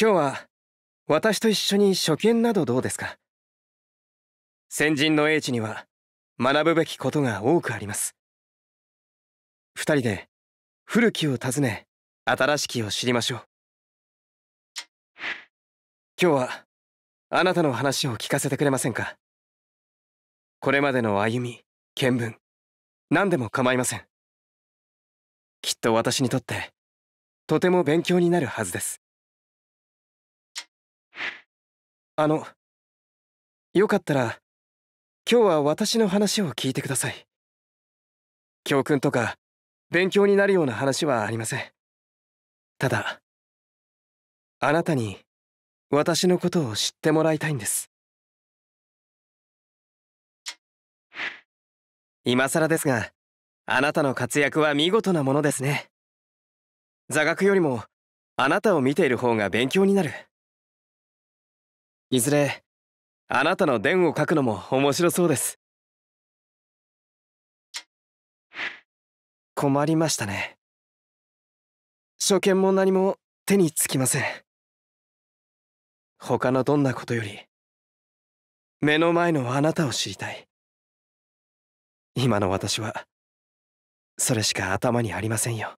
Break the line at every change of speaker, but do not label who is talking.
今日は私と一緒に初見などどうですか先人の英知には学ぶべきことが多くあります2人で古きを訪ね新しきを知りましょう今日はあなたの話を聞かせてくれませんかこれまでの歩み見聞何でも構いませんきっと私にとってとても勉強になるはずですあのよかったら今日は私の話を聞いてください教訓とか勉強になるような話はありませんただあなたに私のことを知ってもらいたいんです今更ですがあなたの活躍は見事なものですね座学よりもあなたを見ている方が勉強になるいずれあなたの伝を書くのも面白そうです困りましたね初見も何も手につきません他のどんなことより目の前のあなたを知りたい今の私はそれしか頭にありませんよ